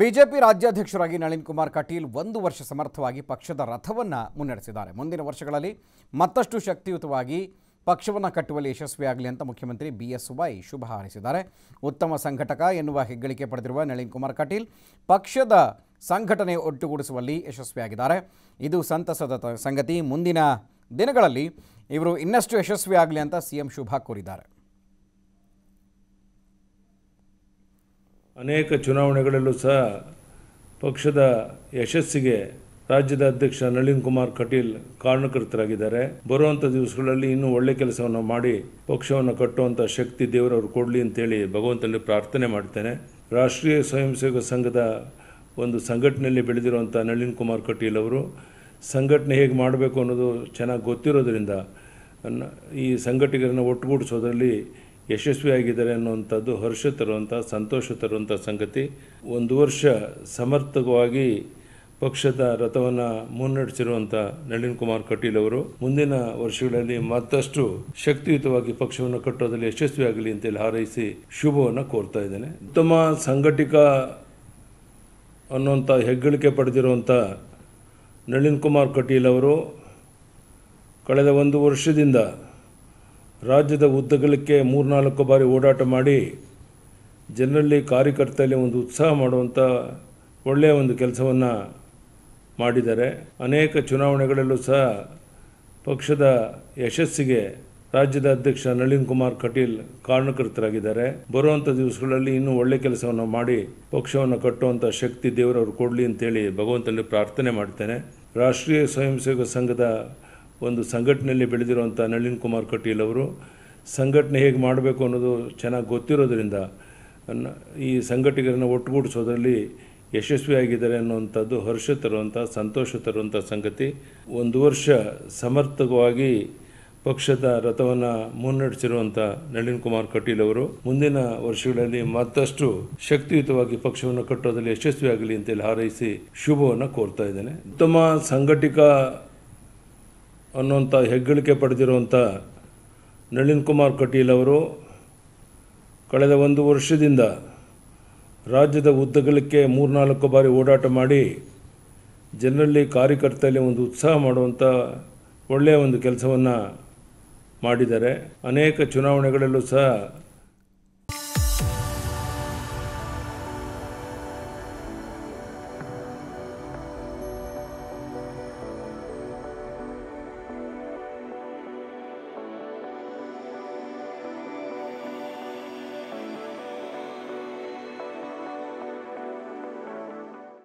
BJP ರಾಜ್ಯಾಧ್ಯಕ್ಷರಾಗಿ ನಳಿನ್ ಕುಮಾರ್ ಕಟೀಲ್ ಒಂದು ವರ್ಷ ಸಮರ್ಥವಾಗಿ ಪಕ್ಷದ ರಥವನ್ನು ಮುನ್ನಡೆಸಿದ್ದಾರೆ ಮುಂದಿನ ವರ್ಷಗಳಲ್ಲಿ ಮತ್ತಷ್ಟು ಶಕ್ತಿಯುತವಾಗಿ ಪಕ್ಷವನ್ನು ಕಟ್ಟುವಲ್ಲಿ ಯಶಸ್ವಿಯಾಗಲಿ ಅಂತ ಮುಖ್ಯಮಂತ್ರಿ ಬಿ ಎಸ್ ವೈ ಶುಭ ಹಾರೈಸಿದ್ದಾರೆ ಉತ್ತಮ ಸಂಘಟಕ ಎನ್ನುವ ಹೆಗ್ಗಳಿಕೆ ಪಡೆದಿರುವ ನಳಿನ್ ಕುಮಾರ್ ಕಟೀಲ್ ಪಕ್ಷದ ಸಂಘಟನೆ ಒಟ್ಟುಗೂಡಿಸುವಲ್ಲಿ ಯಶಸ್ವಿಯಾಗಿದ್ದಾರೆ ಇದು ಸಂತಸದ ಸಂಗತಿ ಮುಂದಿನ ದಿನಗಳಲ್ಲಿ ಇವರು ಇನ್ನಷ್ಟು ಯಶಸ್ವಿಯಾಗಲಿ ಅಂತ ಸಿಎಂ ಶುಭ ಕೋರಿದ್ದಾರೆ ಅನೇಕ ಚುನಾವಣೆಗಳಲ್ಲೂ ಸಹ ಪಕ್ಷದ ಯಶಸ್ಸಿಗೆ ರಾಜ್ಯದ ಅಧ್ಯಕ್ಷ ನಳಿನ್ ಕುಮಾರ್ ಕಟೀಲ್ ಕಾರಣಕರ್ತರಾಗಿದ್ದಾರೆ ಬರುವಂಥ ದಿವಸಗಳಲ್ಲಿ ಇನ್ನೂ ಒಳ್ಳೆ ಕೆಲಸವನ್ನು ಮಾಡಿ ಪಕ್ಷವನ್ನು ಕಟ್ಟುವಂಥ ಶಕ್ತಿ ದೇವರವರು ಕೊಡಲಿ ಅಂತೇಳಿ ಭಗವಂತನಲ್ಲಿ ಪ್ರಾರ್ಥನೆ ಮಾಡ್ತೇನೆ ರಾಷ್ಟ್ರೀಯ ಸ್ವಯಂ ಸೇವಕ ಸಂಘದ ಒಂದು ಸಂಘಟನೆಯಲ್ಲಿ ಬೆಳೆದಿರುವಂಥ ನಳಿನ್ ಕುಮಾರ್ ಕಟೀಲ್ ಅವರು ಸಂಘಟನೆ ಹೇಗೆ ಮಾಡಬೇಕು ಅನ್ನೋದು ಚೆನ್ನಾಗಿ ಗೊತ್ತಿರೋದರಿಂದ ಈ ಸಂಘಟಕರನ್ನು ಒಟ್ಟುಗೂಡಿಸೋದರಲ್ಲಿ ಯಶಸ್ವಿಯಾಗಿದ್ದಾರೆ ಅನ್ನುವಂಥದ್ದು ಹರ್ಷ ತರುವಂಥ ಸಂತೋಷ ತರುವಂಥ ಸಂಗತಿ ಒಂದು ವರ್ಷ ಸಮರ್ಥಕವಾಗಿ ಪಕ್ಷದ ರಥವನ್ನು ಮುನ್ನಡೆಸಿರುವಂಥ ನಳಿನ್ ಕುಮಾರ್ ಕಟೀಲ್ ಅವರು ಮುಂದಿನ ವರ್ಷಗಳಲ್ಲಿ ಮತ್ತಷ್ಟು ಶಕ್ತಿಯುತವಾಗಿ ಪಕ್ಷವನ್ನು ಕಟ್ಟೋದಲ್ಲಿ ಯಶಸ್ವಿಯಾಗಲಿ ಅಂತೇಳಿ ಹಾರೈಸಿ ಶುಭವನ್ನು ಕೋರ್ತಾ ಇದ್ದೇನೆ ಉತ್ತಮ ಸಂಘಟಿಕ ಅನ್ನುವಂಥ ಹೆಗ್ಗಳಿಕೆ ಪಡೆದಿರುವಂಥ ನಳಿನ್ ಕುಮಾರ್ ಕಟೀಲ್ ಅವರು ಕಳೆದ ಒಂದು ವರ್ಷದಿಂದ ರಾಜ್ಯದ ಉದ್ದಗಲಕ್ಕೆ ಮೂರ್ನಾಲ್ಕು ಬಾರಿ ಓಡಾಟ ಮಾಡಿ ಜನರಲ್ಲಿ ಕಾರ್ಯಕರ್ತರಲ್ಲಿ ಒಂದು ಉತ್ಸಾಹ ಮಾಡುವಂಥ ಒಳ್ಳೆಯ ಒಂದು ಕೆಲಸವನ್ನು ಮಾಡಿದ್ದಾರೆ ಅನೇಕ ಚುನಾವಣೆಗಳಲ್ಲೂ ಸಹ ಪಕ್ಷದ ಯಶಸ್ಸಿಗೆ ರಾಜ್ಯದ ಅಧ್ಯಕ್ಷ ನಳಿನ್ ಕುಮಾರ್ ಕಟೀಲ್ ಕಾರಣಕರ್ತರಾಗಿದ್ದಾರೆ ಬರುವಂಥ ದಿವಸಗಳಲ್ಲಿ ಇನ್ನೂ ಒಳ್ಳೆ ಕೆಲಸವನ್ನು ಮಾಡಿ ಪಕ್ಷವನ್ನು ಕಟ್ಟುವಂಥ ಶಕ್ತಿ ದೇವರವರು ಕೊಡಲಿ ಅಂತೇಳಿ ಭಗವಂತನಲ್ಲಿ ಪ್ರಾರ್ಥನೆ ಮಾಡ್ತೇನೆ ರಾಷ್ಟ್ರೀಯ ಸ್ವಯಂ ಸೇವಕ ಸಂಘದ ಒಂದು ಸಂಘಟನೆಯಲ್ಲಿ ಬೆಳೆದಿರುವಂಥ ನಳಿನ್ ಕುಮಾರ್ ಕಟೀಲ್ ಅವರು ಸಂಘಟನೆ ಹೇಗೆ ಮಾಡಬೇಕು ಅನ್ನೋದು ಚೆನ್ನಾಗಿ ಗೊತ್ತಿರೋದ್ರಿಂದ ಈ ಸಂಘಟಕರನ್ನು ಒಟ್ಟುಗೂಡಿಸೋದ್ರಲ್ಲಿ ಯಶಸ್ವಿಯಾಗಿದ್ದಾರೆ ಅನ್ನುವಂಥದ್ದು ಹರ್ಷ ತರುವಂಥ ಸಂತೋಷ ತರುವಂಥ ಸಂಗತಿ ಒಂದು ವರ್ಷ ಸಮರ್ಥಕವಾಗಿ ಪಕ್ಷದ ರಥವನ್ನು ಮುನ್ನಡೆಸಿರುವಂಥ ನಳಿನ್ ಕುಮಾರ್ ಕಟೀಲ್ ಅವರು ಮುಂದಿನ ವರ್ಷಗಳಲ್ಲಿ ಮತ್ತಷ್ಟು ಶಕ್ತಿಯುತವಾಗಿ ಪಕ್ಷವನ್ನು ಕಟ್ಟೋದಲ್ಲಿ ಯಶಸ್ವಿಯಾಗಲಿ ಅಂತೇಳಿ ಹಾರೈಸಿ ಶುಭವನ್ನು ಕೋರ್ತಾ ಇದ್ದೇನೆ ಉತ್ತಮ ಸಂಘಟಿಕ ಅನ್ನುವಂಥ ಹೆಗ್ಗಳಿಕೆ ಪಡೆದಿರುವಂಥ ನಳಿನ್ ಕುಮಾರ್ ಕಟೀಲ್ ಅವರು ಕಳೆದ ಒಂದು ವರ್ಷದಿಂದ ರಾಜ್ಯದ ಉದ್ದಗಲಕ್ಕೆ ಮೂರ್ನಾಲ್ಕು ಬಾರಿ ಓಡಾಟ ಮಾಡಿ ಜನರಲ್ಲಿ ಕಾರ್ಯಕರ್ತರಲ್ಲಿ ಒಂದು ಉತ್ಸಾಹ ಮಾಡುವಂಥ ಒಳ್ಳೆಯ ಒಂದು ಕೆಲಸವನ್ನು ಮಾಡಿದ್ದಾರೆ ಅನೇಕ ಚುನಾವಣೆಗಳಲ್ಲೂ ಸಹ